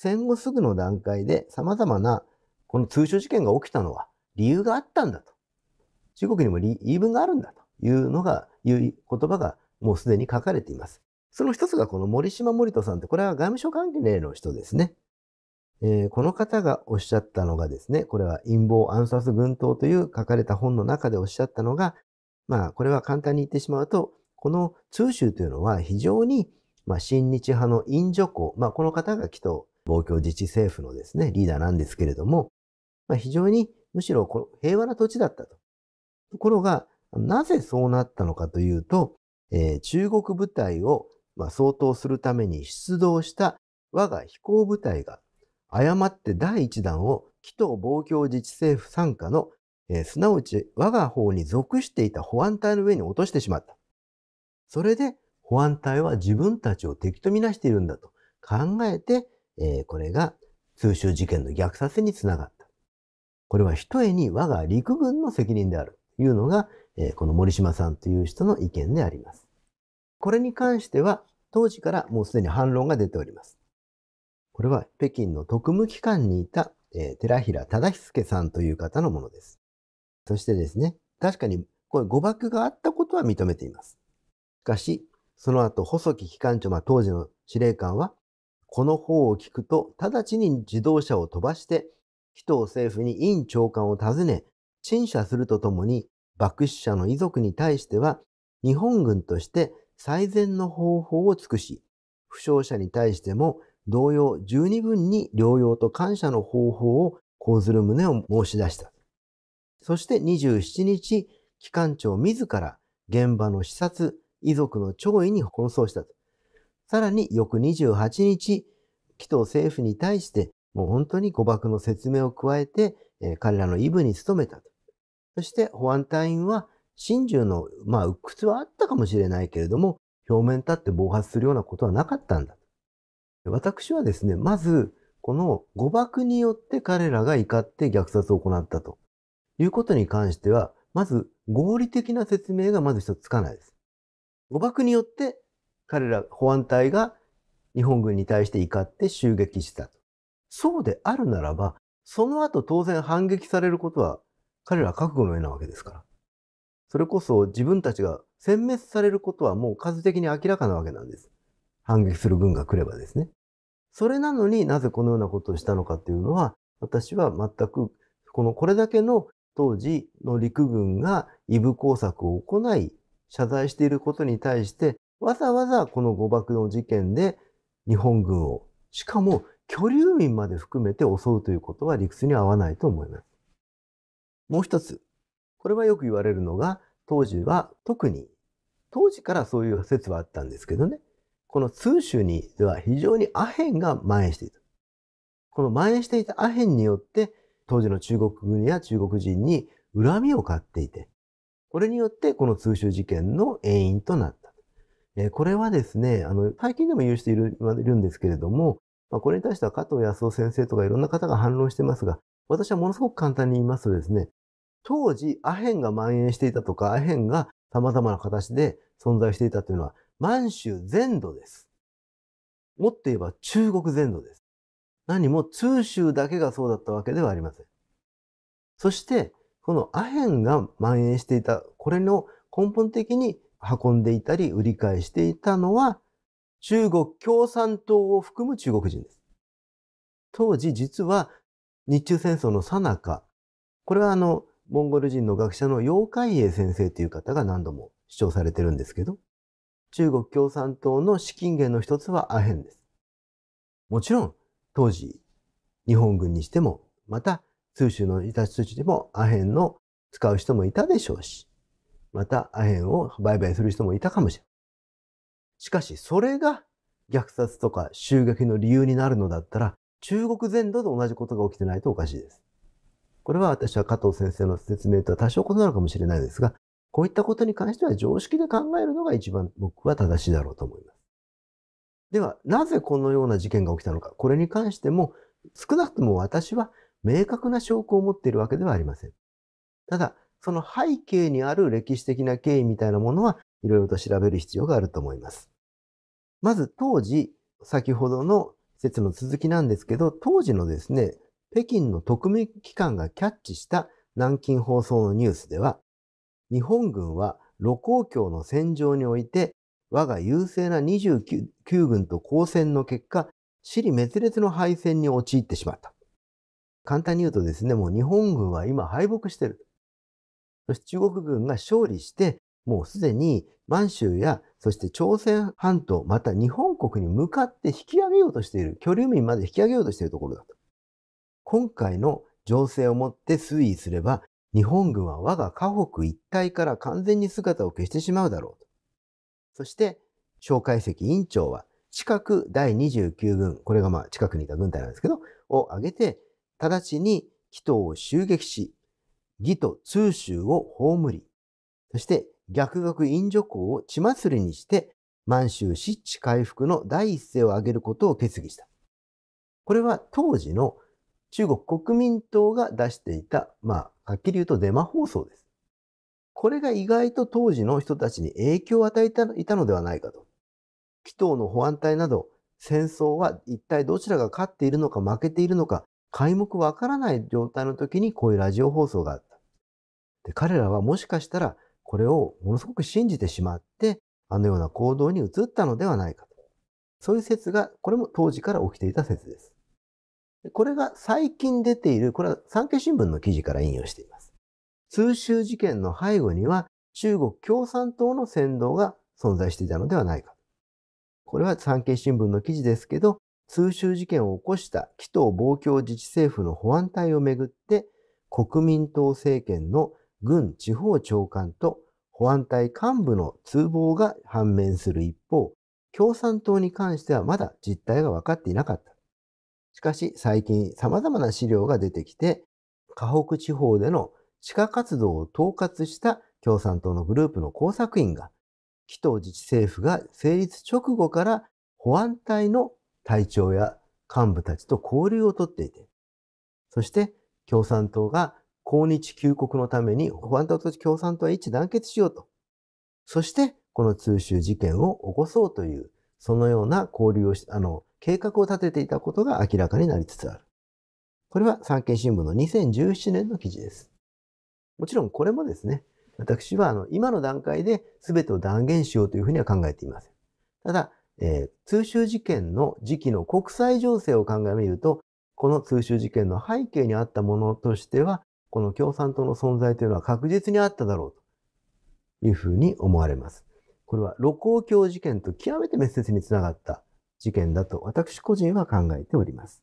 戦後すぐの段階で様々なこの通商事件が起きたのは理由があったんだと。中国にも言い分があるんだというのが、いう言葉がもうすでに書かれています。その一つがこの森島森人さんって、これは外務省関係の人ですね。えー、この方がおっしゃったのがですね、これは陰謀暗殺軍刀という書かれた本の中でおっしゃったのが、まあ、これは簡単に言ってしまうと、この通州というのは非常に、まあ、親日派の陰女校、まあ、この方がっと防共自治政府のですね、リーダーなんですけれども、まあ、非常にむしろこの平和な土地だったと。ところが、なぜそうなったのかというと、えー、中国部隊を、まあ、相当するために出動した我が飛行部隊が誤って第1弾を紀藤防共自治政府傘下の、えー、すなわち我が方に属していた保安隊の上に落としてしまった。それで保安隊は自分たちを敵と見なしているんだと考えてえー、これが通州事件の虐殺につながった。これはひとえに我が陸軍の責任であるというのが、えー、この森島さんという人の意見であります。これに関しては当時からもうすでに反論が出ております。これは北京の特務機関にいた、えー、寺平忠彦さんという方のものです。そしてですね、確かにこれ誤爆があったことは認めています。しかし、その後、細木機関長、まあ、当時の司令官は、この方を聞くと、直ちに自動車を飛ばして、人を政府に委員長官を訪ね、陳謝するとともに、爆死者の遺族に対しては、日本軍として最善の方法を尽くし、負傷者に対しても同様十二分に療養と感謝の方法を講ずる旨を申し出した。そして27日、機関長自ら現場の視察、遺族の弔意に奔走したと。さらに翌28日、紀藤政府に対して、もう本当に誤爆の説明を加えて、えー、彼らのイブに努めたと。そして保安隊員は、真珠の、まあ、鬱屈はあったかもしれないけれども、表面立って暴発するようなことはなかったんだ。私はですね、まず、この誤爆によって彼らが怒って虐殺を行ったということに関しては、まず合理的な説明がまず一つつかないです。誤爆によって彼ら保安隊が日本軍に対して怒って襲撃したと。そうであるならば、その後当然反撃されることは彼ら覚悟の上なわけですから。それこそ自分たちが殲滅されることはもう数的に明らかなわけなんです。反撃する軍が来ればですね。それなのになぜこのようなことをしたのかっていうのは、私は全く、この、これだけの当時の陸軍が異部工作を行い、謝罪していることに対して、わざわざこの誤爆の事件で日本軍を、しかも居留民まで含めて襲うということは理屈に合わないと思います。もう一つ。これはよく言われるのが、当時は特に、当時からそういう説はあったんですけどね、この通州には非常にアヘンが蔓延していた。この蔓延していたアヘンによって、当時の中国軍や中国人に恨みを買っていて、これによってこの通州事件の原因となった。えこれはですね、あの、最近でも言う人いるいるんですけれども、まあ、これに対しては加藤康夫先生とかいろんな方が反論してますが、私はものすごく簡単に言いますとですね、当時アヘンが蔓延していたとか、アヘンが様々な形で存在していたというのは、満州全土です。もっと言えば中国全土です。何も通州だけがそうだったわけではありません。そして、このアヘンが蔓延していた、これの根本的に運んでいたり売り買いしていたのは中国共産党を含む中国人です。当時実は日中戦争の最中、これはあのモンゴル人の学者の楊海英先生という方が何度も主張されてるんですけど、中国共産党の資金源の一つはアヘンです。もちろん当時日本軍にしても、また通州のいた人通知でもアヘンの使う人もいたでしょうし、またアヘンを売買する人もいたかもしれない。しかし、それが虐殺とか襲撃の理由になるのだったら、中国全土で同じことが起きてないとおかしいです。これは私は加藤先生の説明とは多少異なるかもしれないですが、こういったことに関しては常識で考えるのが一番僕は正しいだろうと思います。では、なぜこのような事件が起きたのか、これに関しても、少なくとも私は明確な証拠を持っているわけではありません。ただ、その背景にある歴史的な経緯みたいなものはいろいろと調べる必要があると思います。まず当時、先ほどの説の続きなんですけど、当時のですね、北京の特命機関がキャッチした南京放送のニュースでは、日本軍は露光橋の戦場において、我が優勢な29軍と交戦の結果、死に滅裂の敗戦に陥ってしまった。簡単に言うとですね、もう日本軍は今敗北してる。そして中国軍が勝利して、もうすでに満州やそして朝鮮半島、また日本国に向かって引き上げようとしている、居留民まで引き上げようとしているところだと。今回の情勢をもって推移すれば、日本軍は我が河北一帯から完全に姿を消してしまうだろうと。そして、蒋介石委員長は、近く第29軍、これがまあ近くにいた軍隊なんですけど、を挙げて、直ちに祈祷を襲撃し、義と通州を葬り、そして逆学院女校を血祭りにして、満州湿地回復の第一声を挙げることを決議した。これは当時の中国国民党が出していた、まあ、はっきり言うとデマ放送です。これが意外と当時の人たちに影響を与えていたのではないかと。紀藤の保安隊など、戦争は一体どちらが勝っているのか負けているのか、皆目わからない状態の時にこういうラジオ放送があた。で彼らはもしかしたらこれをものすごく信じてしまって、あのような行動に移ったのではないかと。そういう説が、これも当時から起きていた説です。これが最近出ている、これは産経新聞の記事から引用しています。通州事件の背後には中国共産党の先導が存在していたのではないか。これは産経新聞の記事ですけど、通州事件を起こした紀藤防共自治政府の保安隊をめぐって、国民党政権の軍地方長官と保安隊幹部の通報が判明する一方、共産党に関してはまだ実態が分かっていなかった。しかし最近様々な資料が出てきて、河北地方での地下活動を統括した共産党のグループの工作員が、紀藤自治政府が成立直後から保安隊の隊長や幹部たちと交流をとっていて、そして共産党が抗日救国のために保安党と共産党は一致団結しようと。そして、この通州事件を起こそうという、そのような交流をし、あの、計画を立てていたことが明らかになりつつある。これは産経新聞の2017年の記事です。もちろんこれもですね、私はあの今の段階で全てを断言しようというふうには考えていません。ただ、えー、通州事件の時期の国際情勢を考えみると、この通州事件の背景にあったものとしては、この共産党の存在というのは確実にあっただろうというふうに思われます。これは、露光橋事件と極めて密接につながった事件だと私個人は考えております。